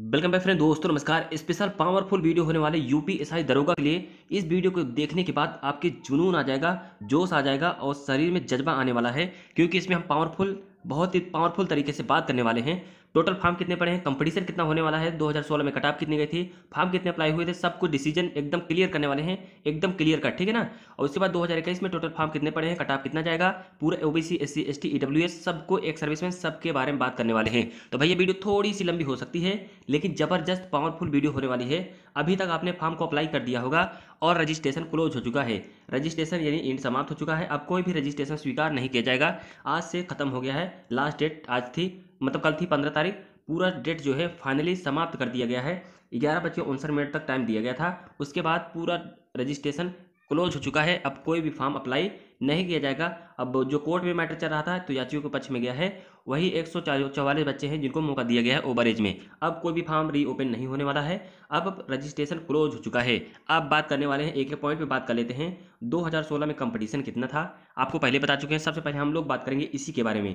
welcome back friend दोस्तों नमस्कार special powerful video होने वाले यूपी एस दरोगा के लिए इस वीडियो को देखने के बाद आपके जुनून आ जाएगा जोश आ जाएगा और शरीर में जज्बा आने वाला है क्योंकि इसमें हम पावरफुल बहुत ही पावरफुल तरीके से बात करने वाले हैं टोटल फार्म कितने पड़े हैं कंपटीशन कितना होने वाला है 2016 में कटाप कितनी गई थी फार्म कितने अप्लाई हुए थे सब कुछ डिसीजन एकदम क्लियर करने वाले हैं एकदम क्लियर कट ठीक है ना और उसके बाद 2021 में टोटल फार्म कितने पड़े हैं कटाप कितना जाएगा पूरे ओबीसी टी एसटी एस सबको एक सर्विस में सबके बारे में बात करने वाले हैं तो भाई ये वीडियो थोड़ी सी लंबी हो सकती है लेकिन जबरदस्त पावरफुल वीडियो होने वाली है अभी तक आपने फार्म को अप्लाई कर दिया होगा और रजिस्ट्रेशन क्लोज हो चुका है रजिस्ट्रेशन यानी इंड समाप्त हो चुका है अब कोई भी रजिस्ट्रेशन स्वीकार नहीं किया जाएगा आज से खत्म हो गया है लास्ट डेट आज थी मतलब कल थी पंद्रह तारीख पूरा डेट जो है फाइनली समाप्त कर दिया गया है ग्यारह बजकर उनसठ मिनट तक टाइम दिया गया था उसके बाद पूरा रजिस्ट्रेशन क्लोज हो चुका है अब कोई भी फॉर्म अप्लाई नहीं किया जाएगा अब जो कोर्ट में मैटर चल रहा था तो याचिकों के पक्ष में गया है वही एक सौ बच्चे हैं जिनको मौका दिया गया है ओवर एज में अब कोई भी फॉर्म रीओपन नहीं होने वाला है अब रजिस्ट्रेशन क्लोज हो चुका है अब बात करने वाले हैं एक एक पॉइंट पे बात कर लेते हैं 2016 में कंपटीशन कितना था आपको पहले बता चुके हैं सबसे पहले हम लोग बात करेंगे इसी के बारे में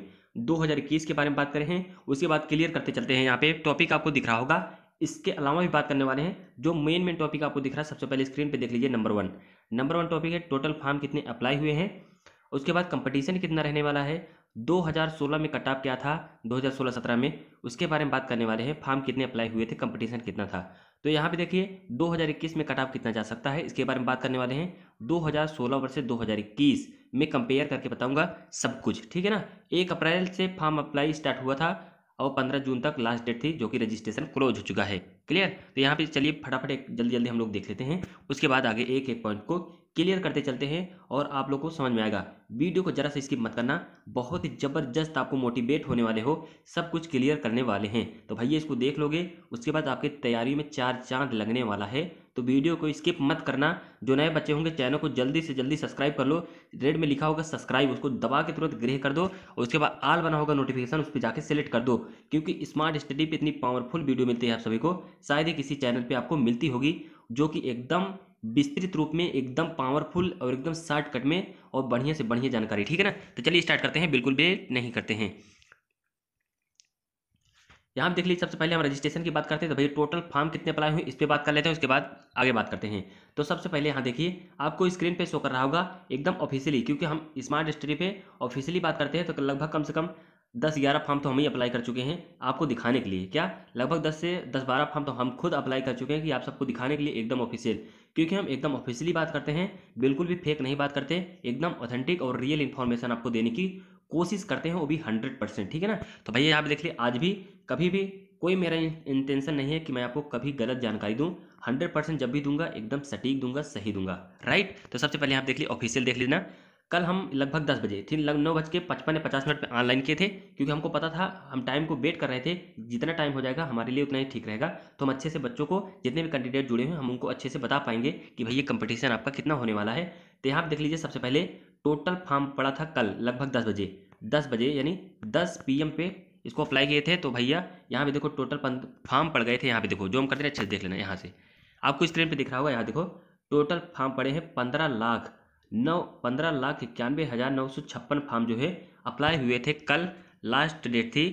दो के बारे में बात करें हैं उसके बाद क्लियर करते चलते हैं यहाँ पे टॉपिक आपको दिख रहा होगा इसके अलावा भी बात करने वाले हैं जो मेन मेन टॉपिक आपको दिख रहा है सबसे पहले स्क्रीन पे देख लीजिए number one number one topic है टोटल फार्म कितने अप्लाई हुए हैं उसके बाद कंपटीशन कितना रहने वाला है 2016 में कट ऑफ क्या था 2016-17 में उसके बारे में बात करने वाले हैं फार्म कितने अप्लाई हुए थे कंपटीशन कितना था तो यहाँ पे देखिए 2021 में कट ऑफ कितना जा सकता है इसके बारे में बात करने वाले हैं 2016 वर्ष 2021 में कंपेयर करके बताऊंगा सब कुछ ठीक है ना एक अप्रैल से फार्म अप्लाई स्टार्ट हुआ था और पंद्रह जून तक लास्ट डेट थी जो कि रजिस्ट्रेशन क्लोज हो चुका है क्लियर तो यहाँ पे चलिए फटाफट एक जल्दी जल्दी हम लोग देख लेते हैं उसके बाद आगे एक एक पॉइंट को क्लियर करते चलते हैं और आप लोग को समझ में आएगा वीडियो को जरा से स्किप मत करना बहुत ही ज़बरदस्त आपको मोटिवेट होने वाले हो सब कुछ क्लियर करने वाले हैं तो भैया इसको देख लोगे उसके बाद आपकी तैयारी में चार चांद लगने वाला है तो वीडियो को स्किप मत करना जो नए बच्चे होंगे चैनल को जल्दी से जल्दी सब्सक्राइब कर लो रेड में लिखा होगा सब्सक्राइब उसको दबा के तुरंत ग्रह कर दो और उसके बाद आल बना होगा नोटिफिकेशन उस पर जाकर सेलेक्ट कर दो क्योंकि स्मार्ट स्टडी पे इतनी पावरफुल वीडियो मिलती है आप सभी को शायद ही किसी चैनल पर आपको मिलती होगी जो कि एकदम विस्तृत रूप में एकदम पावरफुल और एकदम शॉर्टकट में और बढ़िया से बढ़िया जानकारी ठीक है ना तो चलिए स्टार्ट करते हैं बिल्कुल वेट नहीं करते हैं यहाँ देख लीजिए सबसे पहले हम रजिस्ट्रेशन की बात करते हैं तो भैया टोटल फॉर्म कितने अप्लाई हुए इस पर बात कर लेते हैं उसके बाद आगे बात करते हैं तो सबसे पहले यहाँ देखिए आपको स्क्रीन पे शो कर रहा होगा एकदम ऑफिशियली क्योंकि हम स्मार्ट डिस्ट्री पे ऑफिशियली बात करते हैं तो लगभग कम से कम दस ग्यारह फॉर्म तो हम ही अप्लाई कर चुके हैं आपको दिखाने के लिए क्या लगभग दस से दस बारह फॉर्म तो हम खुद अप्लाई कर चुके हैं कि आप सबको दिखाने के लिए एकदम ऑफिशियल क्योंकि हम एकदम ऑफिशियली बात करते हैं बिल्कुल भी फेक नहीं बात करते एकदम ऑथेंटिक और रियल इन्फॉर्मेशन आपको देने की कोशिश करते हैं वो भी हंड्रेड परसेंट ठीक है ना तो भैया आप देख लिए आज भी कभी भी कोई मेरा इंटेंशन नहीं है कि मैं आपको कभी गलत जानकारी दूँ हंड्रेड परसेंट जब भी दूंगा एकदम सटीक दूंगा सही दूंगा राइट तो सबसे पहले आप देख लिए ऑफिशियल देख लेना कल हम लगभग दस बजे थी लगभग नौ बज के पचपन या पचास मिनट पर ऑनलाइन किए थे क्योंकि हमको पता था हम टाइम को वेट कर रहे थे जितना टाइम हो जाएगा हमारे लिए उतना ही ठीक रहेगा तो हम अच्छे से बच्चों को जितने भी कैंडिडेट जुड़े हुए हम उनको अच्छे से बता पाएंगे कि भाई ये कंपटीशन आपका कितना होने वाला है तो यहाँ आप देख लीजिए सबसे पहले टोटल फॉर्म पड़ा था कल लगभग दस बजे दस बजे यानी दस पी पे इसको अप्लाई किए थे तो भैया यहाँ पर देखो टोटल फॉर्म पड़ गए थे यहाँ पर देखो जो हम करते हैं अच्छे से देख लेना यहाँ से आपको स्क्रीन पर दिख रहा होगा यहाँ देखो टोटल फॉर्म पड़े हैं पंद्रह लाख नौ पंद्रह लाख इक्यानवे हज़ार नौ सौ छप्पन फार्म जो है अप्लाई हुए थे कल लास्ट डेट थी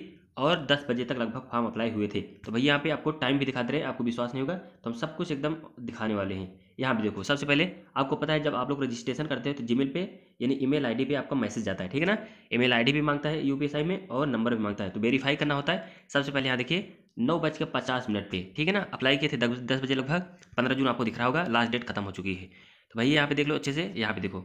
और दस बजे तक लगभग फार्म अप्लाई हुए थे तो भैया यहाँ पे आपको टाइम भी दिखाते रहे आपको विश्वास नहीं होगा तो हम सब कुछ एकदम दिखाने वाले हैं यहाँ पे देखो सबसे पहले आपको पता है जब आप लोग रजिस्ट्रेशन करते हो तो जीमेल पे यानी ईमेल आईडी पे आपका मैसेज जाता है ठीक है ना ईमेल आईडी भी मांगता है यू में और नंबर भी मांगता है तो वेरीफाई करना होता है सबसे पहले यहाँ देखिए नौ बज के पचास मिनट पर ठीक है ना अप्लाई किए थे दस बजे लगभग पंद्रह जून आपको दिख रहा होगा लास्ट डेट खत्म हो चुकी है तो भाई यहाँ पे देख लो अच्छे से यहाँ पे देखो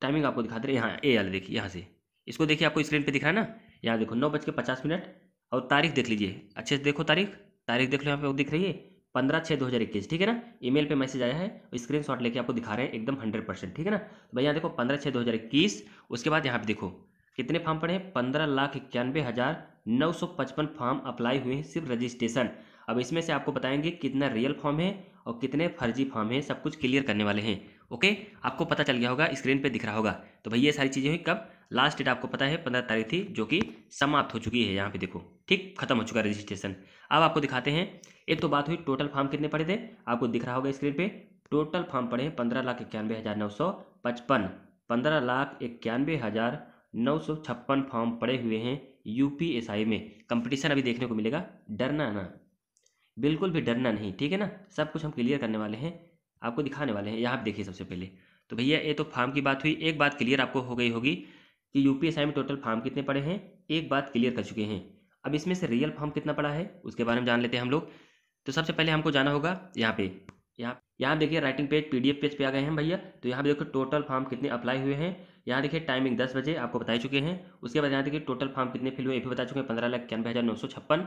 टाइमिंग आपको दिखा दे रहे यहाँ ए आल देखिए यहाँ से इसको देखिए आपको स्क्रीन पर दिख रहा है ना यहाँ देखो नौ बज के पचास मिनट और तारीख देख लीजिए अच्छे से देखो तारीख तारीख देख लो यहाँ पे दिख रही है पंद्रह छः दो हज़ार इक्कीस ठीक है ना मेल पर मैसेज आया है और स्क्रीन शॉट लेके आपको दिखा रहे हैं एकदम हंड्रेड परसेंट ठीक है ना तो भाई यहाँ देखो पंद्रह छः दो हज़ार इक्कीस उसके बाद यहाँ पे देखो कितने फॉर्म पड़े हैं पंद्रह लाख इक्यानवे हज़ार नौ सौ पचपन फॉर्म अप्लाई हुए हैं सिर्फ रजिस्ट्रेशन अब इसमें से आपको बताएंगे कितना रियल फॉर्म है और कितने फर्जी फॉर्म हैं सब कुछ क्लियर करने वाले हैं ओके आपको पता चल गया होगा स्क्रीन पे दिख रहा होगा तो भाई ये सारी चीज़ें हुई कब लास्ट डेट आपको पता है पंद्रह तारीख थी जो कि समाप्त हो चुकी है यहाँ पे देखो ठीक खत्म हो चुका रजिस्ट्रेशन अब आपको दिखाते हैं एक तो बात हुई टोटल फॉर्म कितने पड़े थे आपको दिख रहा होगा स्क्रीन पर टोटल फॉर्म पड़े हैं पंद्रह लाख इक्यानवे हज़ार नौ सौ पचपन पंद्रह लाख इक्यानवे हज़ार नौ सौ छप्पन फॉर्म पड़े हुए हैं यूपीएसआई में कंपटीशन अभी देखने को मिलेगा डरना ना बिल्कुल भी डरना नहीं ठीक है ना सब कुछ हम क्लियर करने वाले हैं आपको दिखाने वाले हैं यहाँ आप देखिए सबसे पहले तो भैया ये तो फार्म की बात हुई एक बात क्लियर आपको हो गई होगी कि यू में टोटल फार्म कितने पड़े हैं एक बात क्लियर कर चुके हैं अब इसमें से रियल फार्म कितना पड़ा है उसके बारे में जान लेते हैं हम लोग तो सबसे पहले हमको जाना होगा यहाँ पे यहाँ यहाँ देखिए राइटिंग पेज पीडीएफ पेज पे आ गए हैं भैया तो यहाँ पे देखो टोटल फॉर्म कितने अप्लाई हुए हैं यहाँ देखिए टाइमिंग दस बजे आपको बता चुके हैं उसके बाद यहाँ देखिए टोटल फॉर्म कितने फिल हुए ये भी बता चुके हैं पंद्रह लाख इक्यानवे हज़ार नौ सौ छप्पन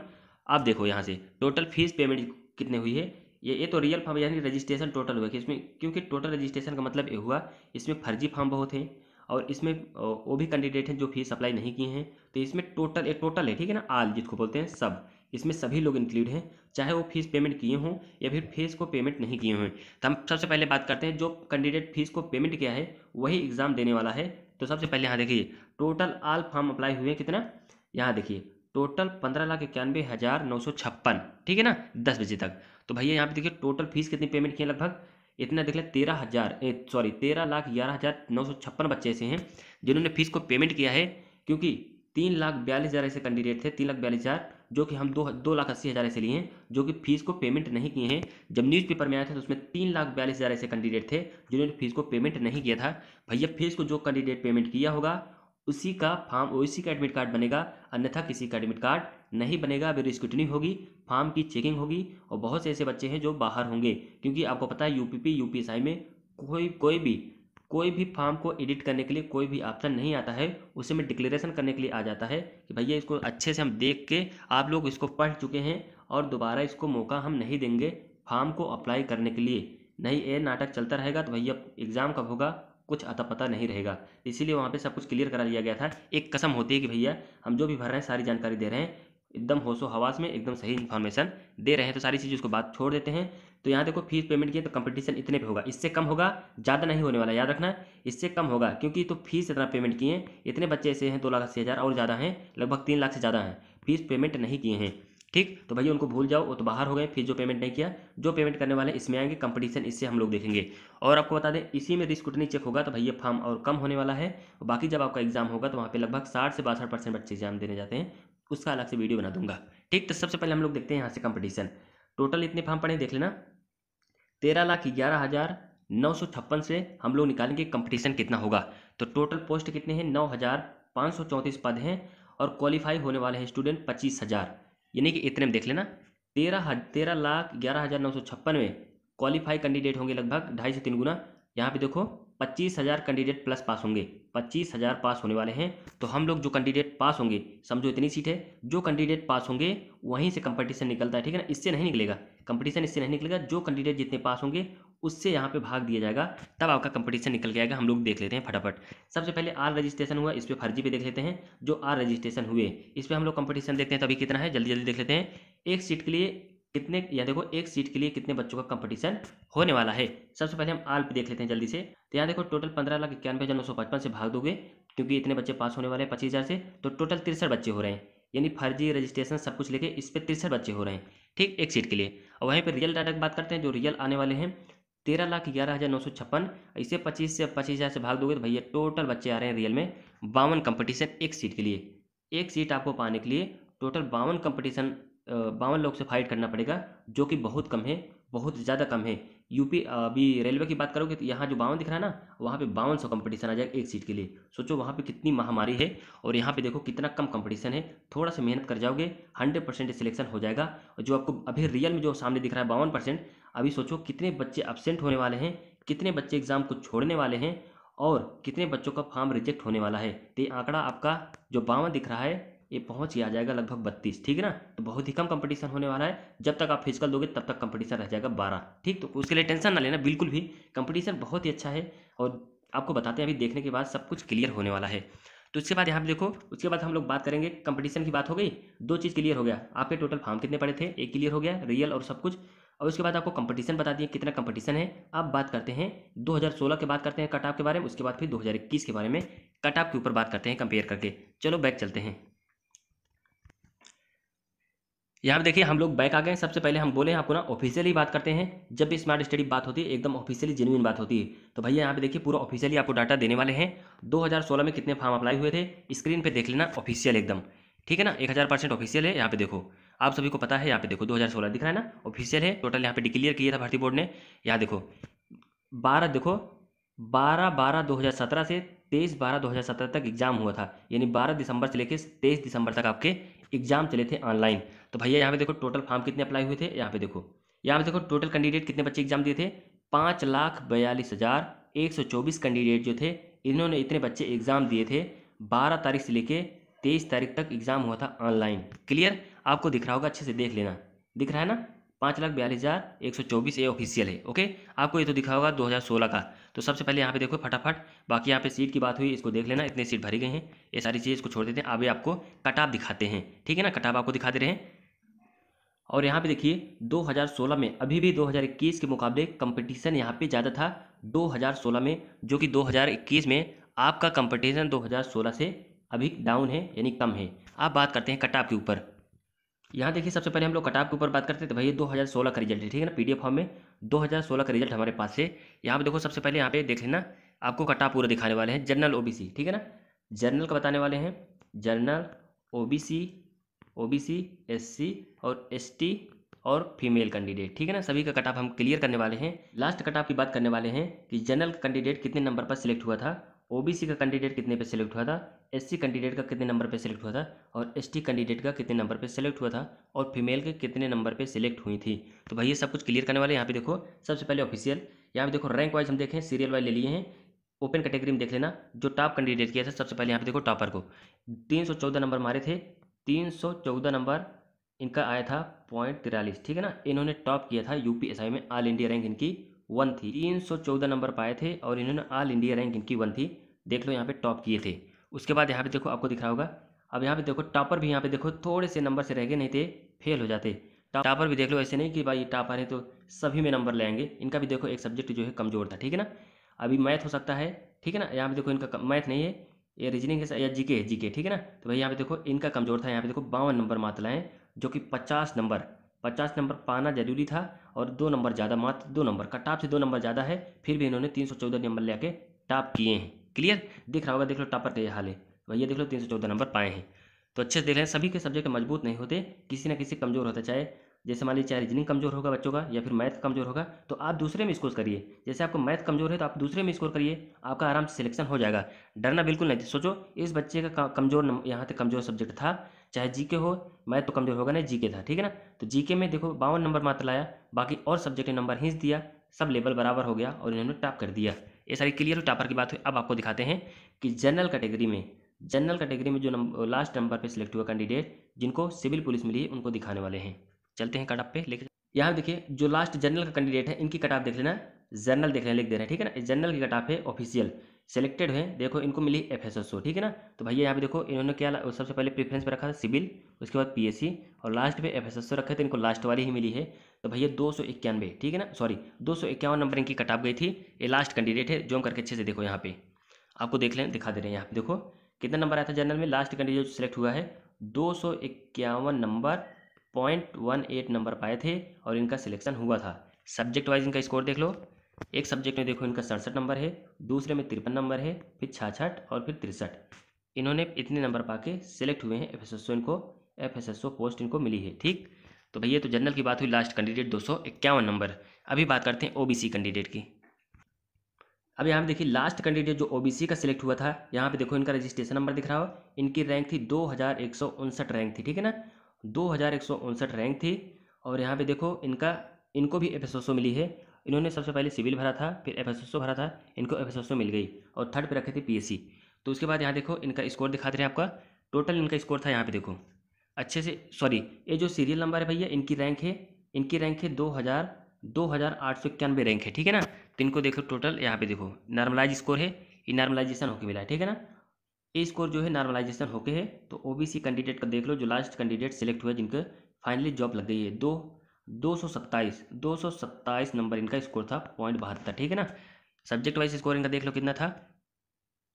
आप देखो यहाँ से टोटल फीस पेमेंट कितने हुई है ये ये तो रियल फॉर्म यानी रजिस्ट्रेशन टोटल हुआ कि इसमें क्योंकि टोटल रजिस्ट्रेशन का मतलब ये हुआ इसमें फर्जी फॉर्म बहुत हैं और इसमें वो भी कैंडिडेट हैं जो फीस अप्लाई नहीं किए हैं तो इसमें टोटल एक टोटल है ठीक है ना आल जिसको बोलते हैं सब इसमें सभी लोग इंक्लूड हैं चाहे वो फीस पेमेंट किए हों या फिर फीस को पेमेंट नहीं किए हों तो हम सबसे पहले बात करते हैं जो कैंडिडेट फीस को पेमेंट किया है वही एग्ज़ाम देने वाला है तो सबसे पहले यहाँ देखिए टोटल आल फॉर्म अप्लाई हुए कितना यहाँ देखिए टोटल पंद्रह लाख इक्यानवे हज़ार नौ सौ छप्पन ठीक है ना दस बजे तक तो भैया यहाँ पे देखिए टोटल फीस कितनी पेमेंट की है लगभग इतना देख लें तेरह हज़ार सॉरी तेरह लाख ग्यारह हज़ार नौ सौ छप्पन बच्चे ऐसे हैं जिन्होंने फीस को पेमेंट किया है क्योंकि तीन लाख बयालीस हज़ार ऐसे कैंडिडेट थे तीन लाख बयालीस हज़ार जो कि हम दो दो लाख अस्सी हज़ार ऐसे लिए हैं जो कि फीस को पेमेंट नहीं किए हैं जब न्यूज़पेपर में आया था तो उसमें तीन लाख बयालीस हज़ार ऐसे कैंडिडेट थे जिन्होंने फीस को पेमेंट नहीं किया था भैया फीस को जो कैंडिडेट पेमेंट किया होगा उसी का फार्म उसी का एडमिट कार्ड बनेगा अन्यथा किसी का एडमिट कार्ड नहीं बनेगा वेरी स्क्रूटनी होगी फार्म की चेकिंग होगी और बहुत से ऐसे बच्चे हैं जो बाहर होंगे क्योंकि आपको पता है यूपीपी यूपीएसआई में कोई कोई भी कोई भी फार्म को एडिट करने के लिए कोई भी ऑप्शन नहीं आता है उसे में डिक्लेरेशन करने के लिए आ जाता है कि भैया इसको अच्छे से हम देख के आप लोग इसको पढ़ चुके हैं और दोबारा इसको मौका हम नहीं देंगे फार्म को अप्लाई करने के लिए नहीं ये नाटक चलता रहेगा तो भैया एग्ज़ाम कब होगा कुछ अता पता नहीं रहेगा इसीलिए वहाँ पे सब कुछ क्लियर करा लिया गया था एक कसम होती है कि भैया हम जो भी भर रहे हैं सारी जानकारी दे रहे हैं एकदम होशो हवास में एकदम सही इन्फॉर्मेशन दे रहे हैं तो सारी चीज़ उसको बात छोड़ देते हैं तो यहाँ देखो फीस पेमेंट किए तो कंपटीशन इतने पे होगा इससे कम होगा ज़्यादा नहीं होने वाला याद रखना इससे कम होगा क्योंकि तो फीस इतना पेमेंट किए हैं इतने बच्चे ऐसे हैं दो लाख अस्सी हज़ार और ज़्यादा हैं लगभग तीन लाख से ज़्यादा हैं फीस पेमेंट नहीं किए हैं ठीक तो भैया उनको भूल जाओ वो तो बाहर हो गए फिर जो पेमेंट नहीं किया जो पेमेंट करने वाले इसमें आएंगे कंपटीशन इससे हम लोग देखेंगे और आपको बता दें इसी में रिस्क उठनी चेक होगा तो भैया फॉर्म और कम होने वाला है बाकी जब आपका एग्जाम होगा तो वहाँ पे लगभग साठ से बासठ परसेंट बच्चे एग्जाम देने जाते हैं उसका अलग से वीडियो बना दूंगा ठीक तो सबसे पहले हम लोग देखते हैं यहाँ से कंपटीशन टोटल इतने फॉर्म पड़े देख लेना तेरह लाख ग्यारह हज़ार नौ सौ छप्पन से हम लोग निकालेंगे कंपटीशन कितना होगा तो टोटल पोस्ट कितने हैं नौ हज़ार पाँच सौ चौंतीस पद हैं और क्वालिफाई होने वाले हैं स्टूडेंट पच्चीस हज़ार यानी कि इतने में देख लेना तेरह तेरह लाख ग्यारह हज़ार नौ सौ छप्पन में क्वालिफाई कैंडिडेट होंगे लगभग ढाई से तीन गुना यहाँ पे देखो पच्चीस हज़ार कैंडिडेट प्लस पास होंगे पच्चीस हज़ार पास होने वाले हैं तो हम लोग जो कैंडिडेट पास होंगे समझो इतनी सीट है जो कैंडिडेट पास होंगे वहीं से कंपटीशन निकलता है ठीक है ना इससे नहीं निकलेगा कंपटीशन इससे नहीं निकलेगा जो कैंडिडेट जितने पास होंगे उससे यहाँ पे भाग दिया जाएगा तब आपका कंपटीशन निकल के आएगा हम लोग देख लेते हैं फटाफट सबसे पहले आर रजिस्ट्रेशन हुआ इस पर फर्जी पे देख लेते हैं जो आर रजिस्ट्रेशन हुए इस पर हम लोग कंपटीशन देखते हैं तभी कितना है जल्दी जल्दी देख लेते हैं एक सीट के लिए कितने या देखो एक सीट के लिए कितने बच्चों का कंपटीशन होने वाला है सबसे पहले हम आल पे देख लेते हैं जल्दी से तो यहाँ देखो टोटल पंद्रह लाख इक्यानवे हज़ार नौ सौ पचपन से भाग दोगे क्योंकि इतने बच्चे पास होने वाले हैं पच्चीस हज़ार से तो टोटल तिरसठ बच्चे हो रहे हैं यानी फर्जी रजिस्ट्रेशन सब कुछ लेके इस पर तिरसठ बच्चे हो रहे हैं ठीक एक सीट के लिए और वहीं पर रियल डाटा की बात करते हैं जो रियल आने वाले हैं तेरह लाख ग्यारह हज़ार नौ सौ छप्पन इसे पच्चीस से पच्चीस हज़ार से भाग दोगे तो भैया टोटल बच्चे आ रहे हैं रियल में बावन कंपटीशन एक सीट के लिए एक सीट आपको पाने के लिए टोटल बावन कंपटीशन बावन लोग से फाइट करना पड़ेगा जो कि बहुत कम है बहुत ज़्यादा कम है यूपी अभी रेलवे की बात करोगे तो यहाँ जो बावन दिख रहा है ना वहाँ पे बावन सौ कंपटीशन आ जाएगा एक सीट के लिए सोचो वहाँ पे कितनी महामारी है और यहाँ पे देखो कितना कम कंपटीशन है थोड़ा सा मेहनत कर जाओगे हंड्रेड परसेंट सिलेक्शन हो जाएगा और जो आपको अभी रियल में जो सामने दिख रहा है बावन परसेंट अभी सोचो कितने बच्चे अपसेंट होने वाले हैं कितने बच्चे एग्ज़ाम को छोड़ने वाले हैं और कितने बच्चों का फॉर्म रिजेक्ट होने वाला है तो ये आंकड़ा आपका जो बावन दिख रहा है ये पहुंच ही आ जाएगा लगभग बत्तीस ठीक है ना तो बहुत ही कम कंपटीशन होने वाला है जब तक आप फिजिकल दोगे तब तक कंपटीशन रह जाएगा बारह ठीक तो उसके लिए टेंशन ना लेना बिल्कुल भी कंपटीशन बहुत ही अच्छा है और आपको बताते हैं अभी देखने के बाद सब कुछ क्लियर होने वाला है तो उसके बाद यहाँ पर देखो उसके बाद हम लोग बात करेंगे कंपटीशन की बात हो गई दो चीज़ क्लियर हो गया आपके टोटल फॉर्म कितने पड़े थे एक क्लियर हो गया रियल और सब कुछ और उसके बाद आपको कंपटीशन बता दिए कितना कंपटीशन है अब बात करते हैं 2016 के बात करते हैं कट ऑफ के बारे में उसके बाद फिर 2021 के बारे में कट ऑफ के ऊपर बात करते हैं कंपेयर करके चलो बैक चलते हैं यहाँ पर देखिए हम लोग बैक आ गए सबसे पहले हम बोले आपको ना ऑफिशियली बात करते हैं जब भी स्मार्ट स्टडी बात होती है एकदम ऑफिशियली जेनुइन बात होती है तो भैया यहाँ पे देखिए पूरा ऑफिशियली आपको डाटा देने वाले हैं 2016 में कितने फॉर्म अप्लाई हुए थे स्क्रीन पे देख लेना ऑफिशियल एकदम ठीक है ना एक हज़ार परसेंट ऑफिशियल है यहाँ पे देखो आप सभी को पता है यहाँ पे देखो दो दिख रहा है ना ऑफिशियल है टोटल यहाँ पे डिक्लेयर किया था भर्ती बोर्ड ने यहाँ देखो बारह देखो बारह बारह दो हज़ार सत्रह से तेईस बारह दो हज़ार सत्रह तक एग्जाम हुआ था यानी बारह दिसंबर से लेकर तेईस दिसंबर तक आपके एग्जाम चले थे ऑनलाइन तो भैया यहाँ पे देखो टोटल फॉर्म कितने अप्लाई हुए थे यहाँ पे देखो यहाँ पे देखो टोटल कैंडिडेट कितने बच्चे एग्जाम दिए थे पाँच लाख बयालीस हज़ार एक सौ चौबीस कैंडिडेट जो थे इन्होंने इतने बच्चे एग्ज़ाम दिए थे बारह तारीख से लेके तेईस तारीख तक एग्ज़ाम हुआ था ऑनलाइन क्लियर आपको दिख रहा होगा अच्छे से देख लेना दिख रहा है ना पाँच लाख बयालीस हज़ार एक सौ चौबीस ए ऑफिशियल है ओके आपको ये तो दिखा होगा दो हज़ार सोलह का तो सबसे पहले यहाँ पे देखो फटाफट बाकी यहाँ पे सीट की बात हुई इसको देख लेना इतनी सीट भरी गई हैं ये सारी चीज़ इसको छोड़ देते हैं अभी आपको कटाप दिखाते हैं ठीक है ना कटाप आपको दिखा दे रहे हैं और यहाँ पे देखिए 2016 में अभी भी 2021 के मुकाबले कंपटीशन यहाँ पे ज़्यादा था 2016 में जो कि 2021 में आपका कंपटीशन 2016 से अभी डाउन है यानी कम है आप बात करते हैं कटाप के ऊपर यहाँ देखिए सबसे पहले हम लोग कटाप के ऊपर बात करते हैं तो भैया 2016 का रिजल्ट है ठीक है ना पीडीएफ फॉर्म में 2016 का रिजल्ट हमारे पास है यहाँ पे देखो सबसे पहले यहाँ पे देख लेना आपको कटाप पूरा दिखाने वाले हैं जर्नल ओबीसी ठीक है ना जनरल का बताने वाले हैं बी ओबीसी ओबीसी एससी और टी और फीमेल कैंडिडेट ठीक है ना सभी का कटाप हम क्लियर करने वाले हैं लास्ट कटाप की बात करने वाले हैं कि जनरल कैंडिडेट कितने नंबर पर सिलेक्ट हुआ था सी का कैंडिडेट कितने पर सिलेक्ट हुआ था एससी कैंडिडेट का कितने नंबर पे सिलेक्ट हुआ था और एसटी कैंडिडेट का कितने नंबर पे सिलेक्ट हुआ था और फीमेल के कितने नंबर पे सिलेक्ट हुई थी तो भाई ये सब कुछ क्लियर करने वाले यहाँ पे देखो सबसे पहले ऑफिशियल यहाँ पे देखो रैंक वाइज हम देखें सीरियल वाइज ले लिए हैं ओपन कैटेगरी में देख लेना जो टॉप कैंडिडेट किया था सबसे पहले यहाँ पे देखो टॉपर को तीन सौ चौदह नंबर मारे थे तीन सौ चौदह नंबर इनका आया था पॉइंट तिरालीस ठीक है ना इन्होंने टॉप किया था यू में ऑल इंडिया रैंक इनकी वन थी तीन सौ चौदह नंबर पाए थे और इन्होंने ऑल इंडिया रैंक इनकी वन थी देख लो यहाँ पे टॉप किए थे उसके बाद यहाँ पे देखो आपको दिख रहा होगा अब यहाँ पे देखो टॉपर भी यहाँ पे देखो थोड़े से नंबर से रह गए नहीं थे तो फेल हो जाते टॉपर भी देख लो ऐसे नहीं कि भाई टॉपर है तो सभी में नंबर लाएंगे इनका भी देखो एक सब्जेक्ट जो है कमज़ोर था ठीक है ना अभी मैथ हो सकता है ठीक है ना यहाँ पे देखो इनका मैथ नहीं है ये रीजनिंग है या जीके है जीके ठीक है ना तो भाई यहाँ पे देखो इनका कमज़ोर था यहाँ पे देखो बावन नंबर मात्र लाएँ जो कि पचास नंबर पचास नंबर पाना जरूरी था और दो नंबर ज़्यादा मात्र दो नंबर का टॉप से दो नंबर ज़्यादा है फिर भी इन्होंने तीन सौ चौदह नंबर लेके टॉप किए हैं क्लियर दिख रहा होगा देख लो टॉपर का ये हाल है भैया देख लो तीन सौ चौदह नंबर पाए हैं तो अच्छे से देख रहे हैं सभी के सब्जेक्ट मजबूत नहीं होते किसी ना किसी कमज़ोर होता चाहे जैसे मान लीजिए चाहे रीजनिंग कमज़ोर होगा बच्चों का या फिर मैथ कमज़ोर होगा तो आप दूसरे में स्कोर करिए जैसे आपको मैथ कमज़ोर है तो आप दूसरे में स्कोर करिए आपका आराम से सिलेक्शन हो जाएगा डरना बिल्कुल नहीं सोचो इस बच्चे का कमज़ोर यहाँ तक कमज़ोर सब्जेक्ट था चाहे जीके हो मैथ तो कमज़ोर होगा नहीं जीके था ठीक है ना तो जीके में देखो बावन नंबर मात्र लाया बाकी और सब्जेक्ट ने नंबर हिंस दिया सब लेवल बराबर हो गया और इन्होंने टॉप कर दिया ये सारी क्लियर टॉपर की बात हुई अब आपको दिखाते हैं कि जनरल कैटेगरी में जनरल कैटेगरी में जो नंबर लास्ट नंबर पे सिलेक्ट हुआ कैंडिडेट जिनको सिविल पुलिस मिली है उनको दिखाने वाले हैं चलते हैं कट ऑफ पे लेकर यहाँ देखिए जो लास्ट जनरल का कैंडिडेट है इनकी कट ऑफ देख लेना जनरल देख लेना लिख दे रहे हैं ठीक है ना जनरल की कट ऑफ है ऑफिशियल सेलेक्टेड है देखो इनको मिली एफ एस एस ओ ठीक है ना तो भैया यहाँ पे देखो इन्होंने क्या सबसे पहले प्रेफरेंस पे रखा था सिविल उसके बाद पी एस सी और लास्ट पे एफ एस एस ओ रखे थे इनको लास्ट वाली ही मिली है तो भैया दो सौ इक्यानवे ठीक है ना सॉरी दो सौ इक्यावन नंबर इनकी कटाप गई थी ये लास्ट कैंडिडेट है जो हम करके अच्छे से देखो यहाँ पे आपको देख लें दिखा दे रहे हैं यहाँ पे देखो कितना नंबर आया था जनरल में लास्ट कैंडिडेट सेलेक्ट हुआ है दो सौ इक्यावन number point one eight number पाए थे और इनका सिलेक्शन हुआ था सब्जेक्ट वाइज इनका स्कोर देख लो एक सब्जेक्ट में देखो इनका सड़सठ नंबर है दूसरे में तिरपन नंबर है फिर छाछठ और फिर तिरसठ इन्होंने इतने नंबर पाके सेलेक्ट हुए हैं एफ एस इनको एफ एस पोस्ट इनको मिली है ठीक तो भैया तो जनरल की बात हुई लास्ट कैंडिडेट दो नंबर अभी बात करते हैं ओ कैंडिडेट की अब यहाँ पे देखिए लास्ट कैंडिडेट जो ओबीसी का सिलेक्ट हुआ था यहाँ पे देखो इनका रजिस्ट्रेशन नंबर दिख रहा हो इनकी रैंक थी दो रैंक थी ठीक है ना दो रैंक थी और यहाँ पे देखो इनका इनको भी एफ मिली है इन्होंने सबसे पहले सिविल भरा था फिर एफ भरा था इनको एफ मिल गई और थर्ड पे रखे थे पी तो उसके बाद यहाँ देखो इनका स्कोर दिखा दे रहे हैं आपका टोटल इनका स्कोर था यहाँ पे देखो अच्छे से सॉरी ये जो सीरियल नंबर है भैया इनकी रैंक है इनकी रैंक है दो हज़ार दो हज़ार आठ सौ इक्यानवे रैंक है ठीक है ना तो इनको देखो टोटल यहाँ पे देखो नॉर्मलाइज स्कोर है ये नॉर्मलाइजेशन होके मिला है ठीक है ना ये स्कोर जो है नॉर्मलाइजेशन होके है तो ओ कैंडिडेट का देख लो जो लास्ट कैंडिडेट सेलेक्ट हुआ जिनके फाइनली जॉब लग गई है दो दो सौ सत्ताईस दो सौ सत्ताईस नंबर इनका स्कोर था पॉइंट बहत्तर ठीक है ना सब्जेक्ट वाइज स्कोर इनका देख लो कितना था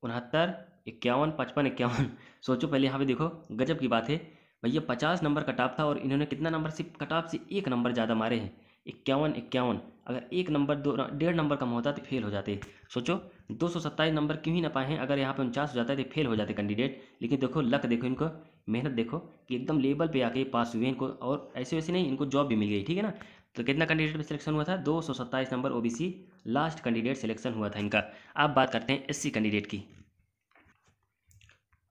उनहत्तर इक्यावन पचपन इक्यावन सोचो पहले यहाँ पे देखो गजब की बात है भैया पचास नंबर कटाप था और इन्होंने कितना नंबर से कटाप से एक नंबर ज़्यादा मारे हैं इक्यावन इक्यावन अगर एक नंबर दो डेढ़ नंबर कम होता तो फेल हो जाते सोचो दो सौ सत्ताईस नंबर क्यों ही ना पाए हैं अगर यहाँ पे उनचास हो जाता तो फेल हो जाते कैंडिडेट लेकिन देखो लक देखो इनको मेहनत देखो कि एकदम लेवल पे आके पास हुए इनको और ऐसे वैसे नहीं इनको जॉब भी मिल गई ठीक है ना तो कितना कैंडिडेट में सिलेक्शन हुआ था दो सौ सत्ताईस number oh last candidate selection हुआ था इनका अब बात करते हैं एस कैंडिडेट की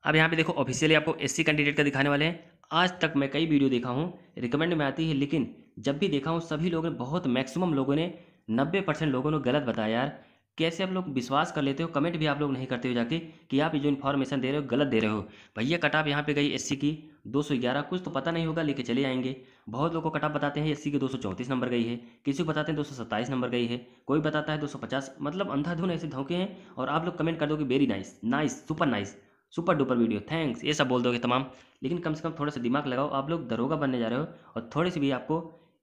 अब यहाँ पे देखो ऑफिशियली आपको एससी कैंडिडेट का दिखाने वाले हैं आज तक मैं कई वीडियो देखा हूँ रिकमेंड में आती है लेकिन जब भी देखा हूँ सभी लोगों ने बहुत मैक्सिमम लोगों ने नब्बे परसेंट लोगों ने गलत बताया यार कैसे आप लोग विश्वास कर लेते हो कमेंट भी आप लोग नहीं करते हो जाके कि आप ये जो इन्फॉर्मेशन दे रहे हो गलत दे रहे हो भैया कटाप यहाँ पे गई एससी की 211 कुछ तो पता नहीं होगा लेके चले आएंगे बहुत लोग को कटाप बताते हैं एससी की 234 नंबर गई है किसी को बताते हैं सत्ताईस नंबर गई है कोई बताता है पचास मतलब अंधाधुन ऐसे धोखे हैं और आप लोग कमेंट कर दो कि very nice nice super nice super duper video thanks ये सब बोल दोगे तमाम लेकिन कम से कम थोड़ा सा दिमाग लगाओ आप लोग दरोगा बनने जा रहे हो और थोड़ी सी भी आपको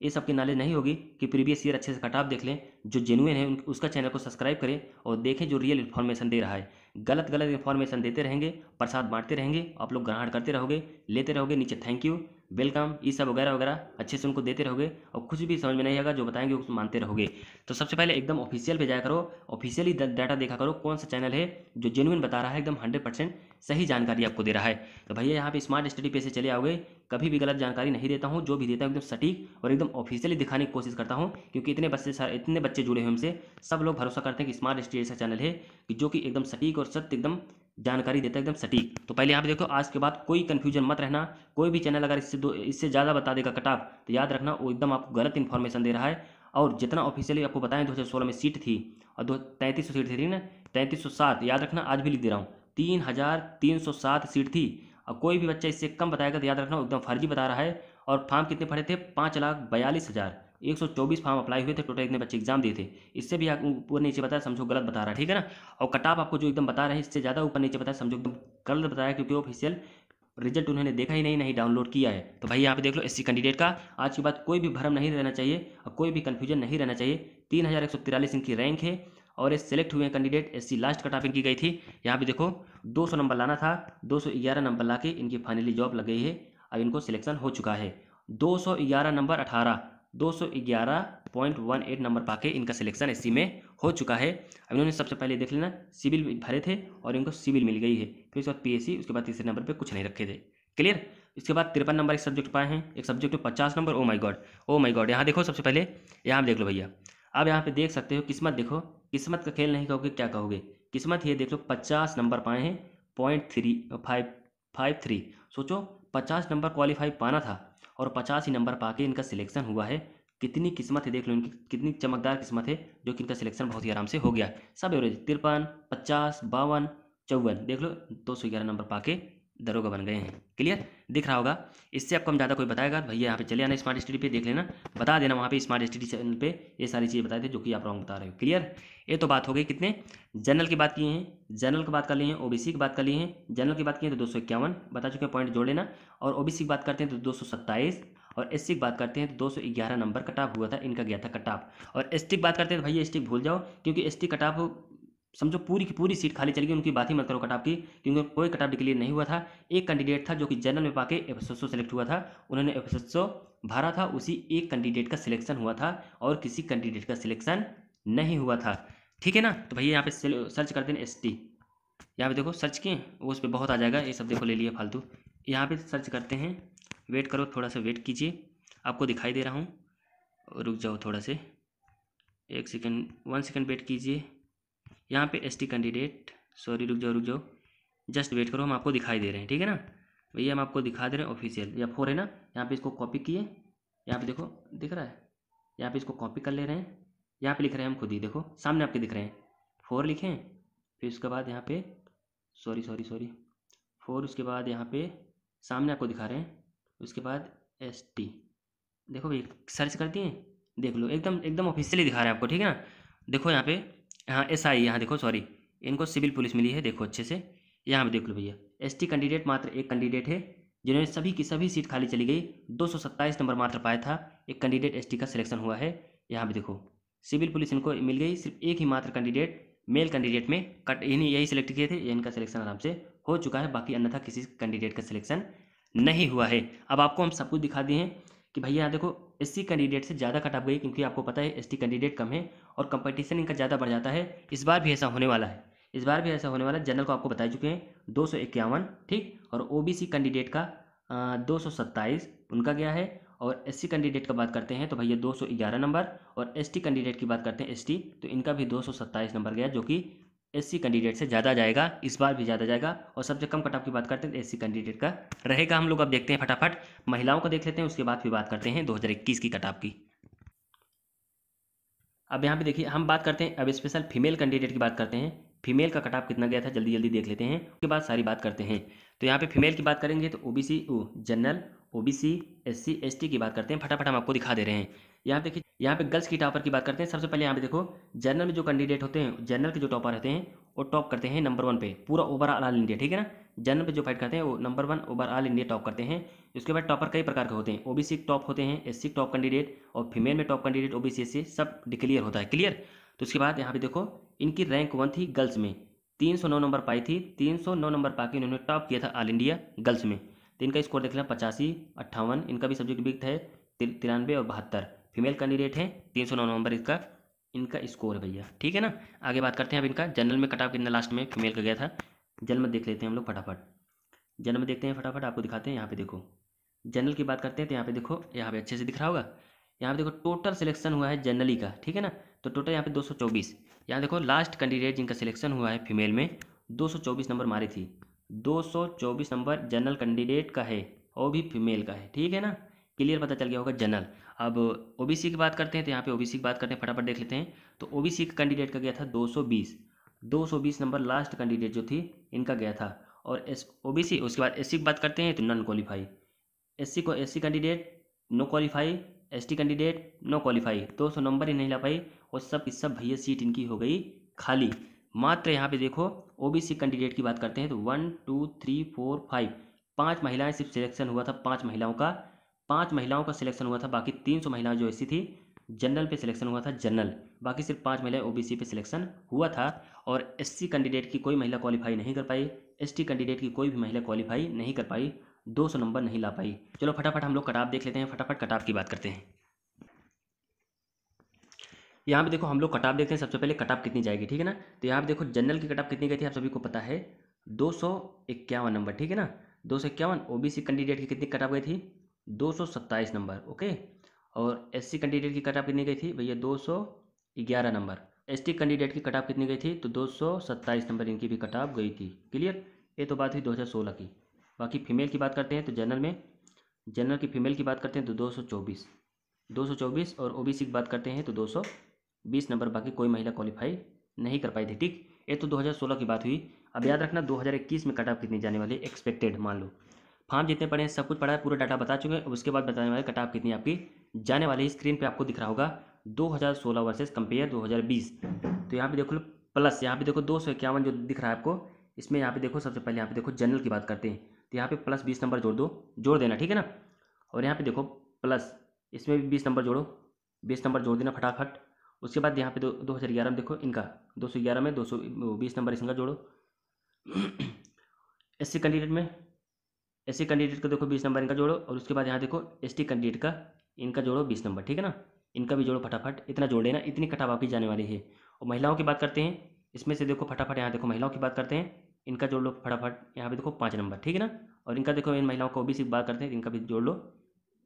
ये सब की नॉलेज नहीं होगी कि प्रीवियस ईयर अच्छे से कटाप देख लें जो जेनुअन है उसका चैनल को सब्सक्राइब करें और देखें जो रियल इन्फॉर्मेशन दे रहा है गलत गलत इन्फॉर्मेशन देते रहेंगे प्रसाद बांटते रहेंगे आप लोग ग्रहण करते रहोगे लेते रहोगे नीचे थैंक यू वेलकम ये सब वगैरह वगैरह अच्छे से उनको देते रहोगे और कुछ भी समझ में नहीं आएगा जो बताएंगे उसको मानते रहोगे तो सबसे पहले एकदम ऑफिशियल पे जाया करो ऑफिशियली डाटा देखा करो कौन सा चैनल है जो जेनुइन बता रहा है एकदम हंड्रेड परसेंट सही जानकारी आपको दे रहा है तो भैया यहाँ पे स्मार्ट स्टडी पे से चले आओगे कभी भी गलत जानकारी नहीं देता हूँ जो भी देता हूँ एकदम सटीक और एकदम ऑफिशियली दिखाने की कोशिश करता हूँ क्योंकि इतने बच्चे इतने बच्चे जुड़े हुए हमसे सब लोग भरोसा करते हैं कि स्मार्ट स्टडी ऐसा चैनल है कि जो कि एकदम सटीक और सत्य एकदम जानकारी देता है एकदम सटीक तो पहले यहाँ पे देखो आज के बाद कोई कन्फ्यूजन मत रहना कोई भी चैनल अगर इससे दो इससे ज़्यादा बता देगा कटाव तो याद रखना वो एकदम आपको गलत इन्फॉर्मेशन दे रहा है और जितना ऑफिशियली आपको बताएं दो हज़ार सोलह में सीट थी और दो तैंतीस सौ सीट थी ना तैंतीस सौ सात याद रखना आज भी लिख दे रहा हूँ तीन हज़ार तीन सौ सात सीट थी और कोई भी बच्चा इससे कम बताएगा तो याद रखना एकदम फर्जी बता रहा है और फार्म कितने भरे थे पाँच लाख बयालीस हज़ार एक सौ चौबीस फॉर्म अप्लाई हुए थे टोटल इतने बच्चे एग्जाम दिए थे इससे भी ऊपर नीचे बताया समझो गलत बता रहा है ठीक है ना और कट ऑफ आपको जो एकदम बता रहे हैं इससे ज़्यादा ऊपर नीचे बताया समझो एकदम गलत बताया क्योंकि ऑफिशियल रिजल्ट उन्होंने देखा ही नहीं नहीं डाउनलोड किया है तो भाई यहाँ पे देख लो एससी कैंडिडेट का आज के बाद कोई भी भरम नहीं रहना चाहिए और कोई भी कन्फ्यूजन नहीं रहना चाहिए तीन हज़ार एक सौ तिरालीस इनकी रैंक है और ये सेलेक्ट हुए candidate C last cut off इनकी गई थी यहाँ पे देखो सौ नंबर लाना था ग्यारह नंबर ला के इनकी फाइनली जॉब लग गई है अब इनको सिलेक्शन हो चुका है ग्यारह नंबर अठारह 211.18 नंबर पाके इनका सिलेक्शन एससी में हो चुका है अब इन्होंने सबसे पहले देख लेना सिविल भरे थे और इनको सिविल मिल गई है फिर उसके बाद पी उसके बाद तीसरे नंबर पर कुछ नहीं रखे थे क्लियर इसके बाद तिरपन नंबर एक सब्जेक्ट पाए हैं एक सब्जेक्ट में पचास number oh my god oh my god यहाँ देखो सबसे पहले यहाँ देख लो भैया अब यहाँ पे देख सकते हो किस्मत देखो किस्मत का खेल नहीं कहोगे क्या कहोगे किस्मत ये देख लो पचास नंबर पाए हैं point three five five three सोचो पचास नंबर क्वालिफाई पाना था और पचास ही नंबर पाके इनका सिलेक्शन हुआ है कितनी किस्मत है देख लो इनकी कितनी चमकदार किस्मत है जो कि इनका सिलेक्शन बहुत ही आराम से हो गया सब एवरेज तिरपन पचास बावन चौवन देख लो दो सौ ग्यारह नंबर पाके दरोगा बन गए हैं क्लियर दिख रहा होगा इससे आपको हम ज़्यादा कोई बताएगा भैया यहाँ पे चले आना स्मार्ट स्टडी पे देख लेना बता देना वहाँ पे स्मार्ट स्टडी चैनल पे ये सारी चीज़ें बताए थे जो कि आप रॉन्ग बता रहे हो क्लियर ये तो बात हो गई कितने जनरल की बात किए हैं जनरल की बात कर लिए हैं ओ की बात कर लिए हैं जनरल की बात किए तो दो बता चुके हैं पॉइंट जोड़ लेना और ओ की बात करते हैं तो दो और एस की बात करते हैं तो दो नंबर कटाप हुआ था इनका गया था कटाप और एस की बात करते हैं तो भैया एस भूल जाओ क्योंकि एस टी कटाप समझो पूरी की पूरी सीट खाली चल गई उनकी बात ही मत करो कटाप की क्योंकि कोई कटाप डिक्लेयर नहीं हुआ था एक कैंडिडेट था जो कि जनरल में पाके एफ एस सेलेक्ट हुआ था उन्होंने एफ एस भरा था उसी एक कैंडिडेट का सिलेक्शन हुआ था और किसी कैंडिडेट का सिलेक्शन नहीं हुआ था ठीक है ना तो भैया यहाँ पे सर्च कर देना एस टी यहाँ पे देखो सर्च किए वो उस पर बहुत आ जाएगा ये सब देखो ले लिया फालतू यहाँ पे सर्च करते हैं वेट करो थोड़ा सा वेट कीजिए आपको दिखाई दे रहा हूँ रुक जाओ थोड़ा से एक सेकेंड वन सेकेंड वेट कीजिए यहाँ पे एसटी कैंडिडेट सॉरी रुक जाओ रुक जाओ जस्ट वेट करो हम आपको दिखाई दे रहे हैं ठीक है ना भैया हम आपको दिखा दे रहे हैं ऑफिशियल या फोर है ना यहाँ पे इसको कॉपी किए यहाँ पे देखो दिख रहा है यहाँ पे इसको कॉपी कर ले रहे हैं यहाँ पे लिख रहे हैं हम खुद ही देखो सामने आपके दिख रहे हैं फोर लिखें फिर उसके बाद यहाँ पे सॉरी सॉरी सॉरी फोर उसके बाद यहाँ पे सामने आपको दिखा रहे हैं उसके बाद एस टी देखो भैया सर्च कर दिए देख लो एकदम एकदम ऑफिशियली दिखा रहे हैं आपको ठीक है ना देखो यहाँ पे हाँ एस आई यहाँ देखो सॉरी इनको सिविल पुलिस मिली है देखो अच्छे से यहाँ पर देख लो भैया एसटी कैंडिडेट मात्र एक कैंडिडेट है जिन्होंने सभी की सभी सीट खाली चली गई दो नंबर मात्र पाया था एक कैंडिडेट एसटी का सिलेक्शन हुआ है यहाँ पर देखो सिविल पुलिस इनको मिल गई सिर्फ एक ही मात्र कैंडिडेट मेल कैंडिडेट में कट इन्हीं यही सिलेक्ट किए थे इनका सिलेक्शन आराम से हो चुका है बाकी अन्यथा किसी कैंडिडेट का सिलेक्शन नहीं हुआ है अब आपको हम सब कुछ दिखा दिए हैं कि भैया यहाँ देखो एस कैंडिडेट से ज़्यादा कट ऑफ गई क्योंकि आपको पता है एस कैंडिडेट कम है और कंपटीशन इनका ज़्यादा बढ़ जाता है इस बार भी ऐसा होने वाला है इस बार भी ऐसा होने वाला है जनरल को आपको बता चुके हैं दो ठीक और ओ कैंडिडेट का दो उनका गया है और सी कैंडिडेट का बात करते हैं तो भैया ग्यारह नंबर और टी कैंडिडेट की बात करते हैं टी तो इनका भी सत्ताईस नंबर गया जो कि एससी कैंडिडेट से ज़्यादा जाएगा इस बार भी ज़्यादा जाएगा और सबसे कम कट ऑफ की बात करते हैं तो एससी कैंडिडेट का रहेगा हम लोग अब देखते हैं फटाफट महिलाओं को देख लेते हैं उसके बाद फिर बात करते हैं 2021 की कट ऑफ की अब यहाँ पे देखिए हम बात करते हैं अब स्पेशल फीमेल कैंडिडेट की बात करते हैं फीमेल का कटाप कितना गया था जल्दी जल्दी देख लेते हैं उसके बाद सारी बात करते हैं तो यहाँ पे फीमेल की बात करेंगे तो O B general O B C S की बात करते हैं फटाफट हम आपको दिखा दे रहे हैं यहाँ देखिए यहाँ पे गर्ल्स की टॉपर की बात करते हैं सबसे पहले यहाँ पे देखो जनरल में जो कैंडिडेट होते हैं जनरल के जो टॉपर रहते हैं वो टॉप करते हैं नंबर वन पे पूरा ओवरऑल ऑल इंडिया ठीक है ना जनरल पे जो फाइट करते हैं वो number one overall India top करते हैं उसके बाद टॉपर कई प्रकार के होते हैं ओबीसी टॉप होते हैं एस टॉप कैंडिडेट और फीमेल में टॉप कैंडिडेट ओ बी सब डिक्लियर होता है क्लियर तो उसके बाद यहाँ पे देखो इनकी रैंक वन थी गर्ल्स में तीन सौ नंबर पाई थी तीन सौ नौ नंबर पा इन्होंने टॉप किया था ऑल इंडिया गर्ल्स में तो इनका स्कोर देख लें पचासी अट्ठावन इनका भी सब्जेक्ट बिग है तिरानवे और बहत्तर फीमेल कैंडिडेट है तीन सौ नौ नंबर इसका इनका स्कोर है भैया ठीक है ना आगे बात करते हैं अब इनका जनरल में कटाव कितना लास्ट में फीमेल का गया था जन्म देख लेते हैं हम लोग फटाफट जन्म देखते हैं फटाफट आपको दिखाते हैं यहाँ पे देखो जनरल की बात करते हैं तो यहाँ पे देखो यहाँ पे अच्छे से दिख रहा होगा यहाँ पे देखो टोटल सिलेक्शन हुआ है जनरली का ठीक है ना तो टोटल यहाँ पे दो यहाँ देखो लास्ट कैंडिडेट जिनका सिलेक्शन हुआ है फीमेल में 224 नंबर मारी थी 224 नंबर जनरल कैंडिडेट का है और भी फीमेल का है ठीक है ना क्लियर पता चल गया होगा जनरल अब ओबीसी की बात करते हैं तो यहाँ पे ओबीसी की बात करते हैं फटाफट देख लेते हैं तो ओबीसी का कैंडिडेट का गया था 220 220 नंबर लास्ट कैंडिडेट जो थी इनका गया था और एस ओबीसी उसके बाद एससी की बात करते हैं तो नॉन क्वालिफाई एससी को SC candidate no qualify ST candidate no qualify दो सौ नंबर ही नहीं ला पाई और सब की सब भैया सीट इनकी हो गई खाली मात्र यहाँ पे देखो सी कैंडिडेट की बात करते हैं तो one two three four five पाँच महिलाएँ सिर्फ सिलेक्शन हुआ था पाँच महिलाओं का पांच महिलाओं का सिलेक्शन हुआ था बाकी तीन सौ महिलाएं जो ऐसी थी जनरल पे सिलेक्शन हुआ था जनरल बाकी सिर्फ पांच महिलाएं ओबीसी पे सिलेक्शन हुआ था और एससी कैंडिडेट की कोई महिला क्वालिफाई नहीं कर पाई एसटी कैंडिडेट की कोई भी महिला क्वालिफाई नहीं कर पाई सौ नंबर नहीं ला पाई चलो फटाफट हम लोग कटाप देख लेते हैं फटाफट कटाप की बात करते हैं यहाँ पे देखो हम लोग कटाप देखते हैं सबसे पहले कटाप कितनी जाएगी ठीक है ना तो यहाँ पे देखो जनरल की कटाप कितनी गई थी आप सभी को पता है दो नंबर ठीक है ना दो सौ इक्यावन कैंडिडेट की कितनी कटाप गई थी दो सौ सत्ताईस नंबर ओके और एससी कैंडिडेट की कट ऑफ कितनी गई थी भैया दो सौ ग्यारह नंबर एसटी कैंडिडेट की कट ऑफ कितनी गई थी तो दो सौ सत्ताईस नंबर इनकी भी कट ऑफ गई थी क्लियर ये तो बात हुई दो हज़ार सोलह की बाकी फीमेल की बात करते हैं तो जनरल में जनरल की फीमेल की बात करते हैं तो दो सौ चौबीस दो सौ चौबीस और ओबीसी की बात करते हैं तो दो सौ बीस नंबर बाकी कोई महिला क्वालिफाई नहीं कर पाई थी ठीक ये तो दो हज़ार सोलह की बात हुई अब याद रखना दो हज़ार इक्कीस में कट ऑफ कितनी जाने वाली एक्सपेक्टेड मान लो फार्म जितने पढ़े हैं सब कुछ पढ़ा है पूरा डाटा बता चुके हैं उसके बाद बताने वाले कटाप कितनी आपकी जाने वाली स्क्रीन पे आपको दिख रहा होगा 2016 वर्सेस कंपेयर 2020 तो यहाँ पे देखो प्लस यहाँ पे देखो दो जो दिख रहा है आपको इसमें यहाँ पे देखो सबसे पहले यहाँ पे देखो जनरल की बात करते हैं तो यहाँ पे प्लस बीस नंबर जोड़ दो जोड़ देना ठीक है ना और यहाँ पे देखो प्लस इसमें भी बीस नंबर जोड़ो बीस नंबर जोड़ देना फटाफट उसके बाद यहाँ पे दो दो हज़ार ग्यारह में देखो इनका दो सौ ग्यारह में दो सौ बीस नंबर इसका जोड़ो एस सी कैंडिडेट में एस कैंडिडेट का देखो बीस नंबर इनका जोड़ो और उसके बाद यहाँ देखो एस कैंडिडेट का इनका जोड़ो बीस नंबर ठीक है ना इनका भी जोड़ो फटाफट इतना जोड़ लेना इतनी कटाव आपकी जाने वाली है और महिलाओं की बात करते हैं इसमें से देखो फटाफट यहाँ देखो महिलाओं की बात करते हैं इनका जोड़ लो फटाफट यहाँ पे देखो पाँच नंबर ठीक है ना और इनका देखो इन महिलाओं को ओबीसी बात करते हैं इनका भी जोड़ लो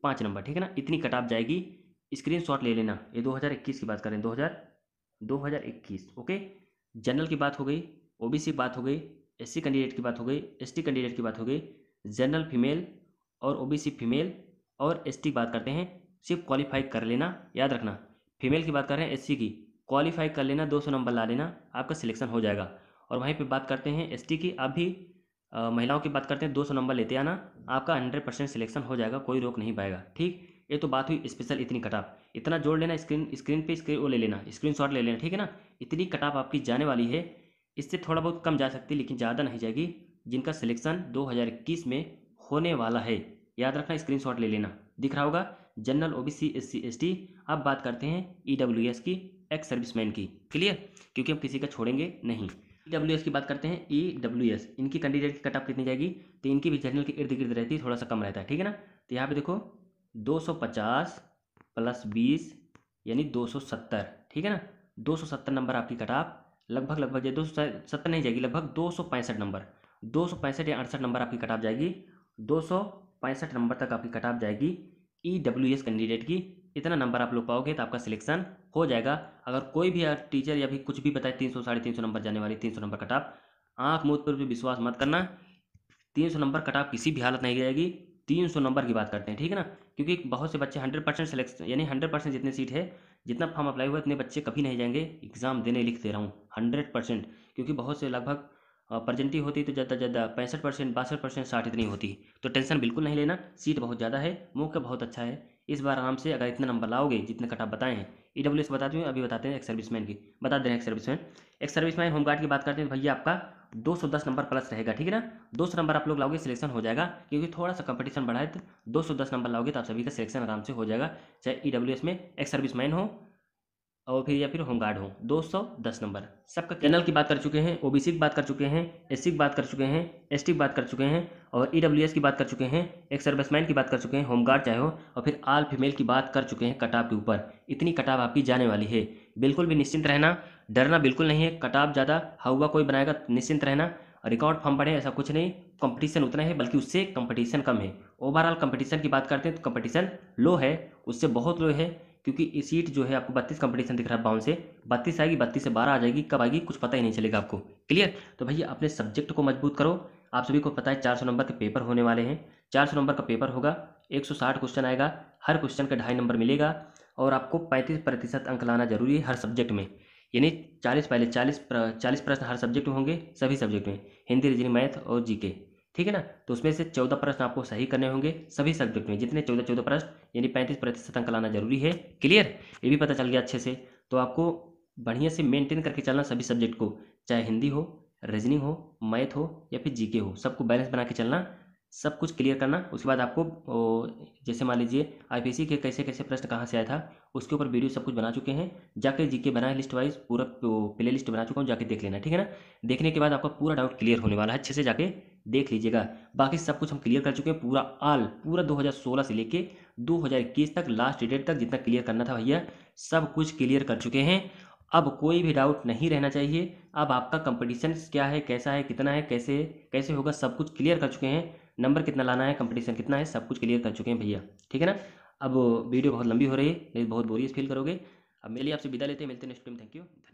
पाँच नंबर ठीक है ना इतनी कटाप जाएगी स्क्रीन शॉट ले लेना ये 2021 की बात करें 2000 2021 ओके जनरल की बात हो गई ओबीसी बात हो गई एससी कैंडिडेट की बात हो गई एसटी कैंडिडेट की बात हो गई जनरल फीमेल और ओबीसी फीमेल और एसटी की बात करते हैं सिर्फ क्वालिफाई कर लेना याद रखना फीमेल की बात कर रहे हैं एससी की क्वालिफाई कर लेना 200 नंबर ला लेना आपका सिलेक्शन हो जाएगा और वहीं पे बात करते हैं एसटी की आप भी आ, महिलाओं की बात करते हैं 200 नंबर लेते आना आपका 100 परसेंट सिलेक्शन हो जाएगा कोई रोक नहीं पाएगा ठीक ये तो बात हुई स्पेशल इतनी कटाप इतना जोड़ लेना स्क्रीन स्क्रीन पे स्क्रीन वो ले लेना स्क्रीन शॉट ले लेना ठीक है ना इतनी कटाप आपकी जाने वाली है इससे थोड़ा बहुत कम जा सकती है लेकिन ज़्यादा नहीं जाएगी जिनका सिलेक्शन दो में होने वाला है याद रखना स्क्रीन ले लेना दिख रहा होगा जनरल ओबीसी एस सी अब बात करते हैं ई e की एक्स सर्विसमैन की क्लियर क्योंकि हम किसी का छोड़ेंगे नहीं ई e की बात करते हैं ई e इनकी कैंडिडेट की कट ऑफ कितनी जाएगी तो इनकी भी जनरल के इर्द गिर्द रहती है थोड़ा सा कम रहता है ठीक है ना तो यहाँ पे देखो 250 प्लस 20 यानी 270 ठीक है ना 270 नंबर आपकी कट ऑफ लगभग लगभग दो सौ नहीं जाएगी लगभग दो नंबर दो सौ पैंसठ या अड़सठ नंबर आपकी कटाप जाएगी दो सौ पैंसठ नंबर तक आपकी कटाप जाएगी ई डब्ल्यू एस कैंडिडेट की इतना नंबर आप लोग पाओगे तो आपका सिलेक्शन हो जाएगा अगर कोई भी टीचर या फिर कुछ भी बताए तीन सौ साढ़े तीन सौ नंबर जाने वाली तीन सौ नंबर कटाप आँख मुद पर भी विश्वास मत करना तीन सौ नंबर कटाप किसी भी हालत नहीं जाएगी तीन सौ नंबर की बात करते हैं ठीक है ना क्योंकि बहुत से बच्चे हंड्रेड परसेंट सिलेक्शन यानी हंड्रेड परसेंट जितने सीट है जितना फॉर्म अप्लाई हुआ उतने बच्चे कभी नहीं जाएंगे एग्जाम देने लिख दे रहा हूँ हंड्रेड परसेंट क्योंकि बहुत से लगभग परजेंटी होती तो ज़्यादा ज़्यादा पैंसठ परसेंट बासठ परसेंट साठ इतनी होती तो टेंशन बिल्कुल नहीं लेना सीट बहुत ज़्यादा है मौका बहुत अच्छा है इस बार आराम से अगर इतना नंबर लाओगे जितने कट आप बताए हैं ई e डब्ल्यू एस बताती हूँ अभी बताते हैं एक सर्विसमैन की बता दे रहे हैं एक सर्विसमैन एक सर्विसमैन होमगार्ड की बात करते हैं भैया आपका 210 नंबर प्लस रहेगा ठीक है ना 200 नंबर आप लोग लाओगे सिलेक्शन हो जाएगा क्योंकि थोड़ा सा कंपटीशन बढ़ा है तो 210 नंबर लाओगे तो आप सभी का सिलेक्शन आराम से हो जाएगा चाहे ई e में एक सर्विसमैन हो और फिर या फिर होमगार्ड हो दो सौ दस नंबर सबका कैनल की बात कर चुके हैं ओबीसी की बात कर चुके हैं एससी की बात कर चुके हैं एसटी की बात कर चुके हैं और ई की बात कर चुके हैं एक सर्विसमैन की बात कर चुके हैं होमगार्ड चाहे हो और फिर आल फीमेल की बात कर चुके हैं कटाव के ऊपर इतनी कटाव आपकी जाने वाली है बिल्कुल भी निश्चिंत रहना डरना बिल्कुल नहीं है कटाव ज़्यादा हवा कोई बनाएगा निश्चिंत रहना रिकॉर्ड फॉर्म बढ़े ऐसा कुछ नहीं कंपटीशन उतना है बल्कि उससे कंपटीशन कम है ओवरऑल कंपटीशन की बात करते हैं तो कंपटीशन लो है उससे बहुत लो है क्योंकि सीट जो है आपको बत्तीस कंपटीशन दिख रहा है बावन से बत्तीस आएगी बत्तीस से बारह आ जाएगी कब आएगी कुछ पता ही नहीं चलेगा आपको क्लियर तो भैया अपने सब्जेक्ट को मजबूत करो आप सभी को पता है चार सौ नंबर के पेपर होने वाले हैं चार सौ नंबर का पेपर होगा एक सौ साठ क्वेश्चन आएगा हर क्वेश्चन का ढाई नंबर मिलेगा और आपको पैंतीस प्रतिशत अंक लाना जरूरी है हर सब्जेक्ट में यानी चालीस पहले चालीस चालीस प्रश्न हर सब्जेक्ट में होंगे सभी सब्जेक्ट में हिंदी रीजनिंग मैथ और जीके ठीक है ना तो उसमें से चौदह प्रश्न आपको सही करने होंगे सभी सब्जेक्ट में जितने चौदह चौदह प्रश्न यानी पैंतीस प्रतिशत अंक लाना जरूरी है क्लियर ये भी पता चल गया अच्छे से तो आपको बढ़िया से मेंटेन करके चलना सभी सब्जेक्ट को चाहे हिंदी हो रीजनिंग हो मैथ हो या फिर जीके हो सबको बैलेंस बना के चलना सब कुछ क्लियर करना उसके बाद आपको जैसे मान लीजिए आईपीसी के कैसे कैसे प्रश्न कहाँ से आया था उसके ऊपर वीडियो सब कुछ बना चुके हैं जाके जीके बना है लिस्ट वाइज पूरा प्ले लिस्ट बना चुका हूँ जाके देख लेना ठीक है ना देखने के बाद आपका पूरा डाउट क्लियर होने वाला है अच्छे से जाके देख लीजिएगा बाकी सब कुछ हम क्लियर कर चुके हैं पूरा आल पूरा दो से लेके दो तक लास्ट डेट तक जितना क्लियर करना था भैया सब कुछ क्लियर कर चुके हैं अब कोई भी डाउट नहीं रहना चाहिए अब आपका कंपटीशन क्या है कैसा है कितना है कैसे कैसे होगा सब कुछ क्लियर कर चुके हैं नंबर कितना लाना है कंपटीशन कितना है सब कुछ क्लियर कर चुके हैं भैया ठीक है ना अब वीडियो बहुत लंबी हो रही है तो बहुत बोरियस फील करोगे अब मेरे लिए आपसे विदा लेते हैं मिलते हैं नेक्स्ट टाइम थैंक यू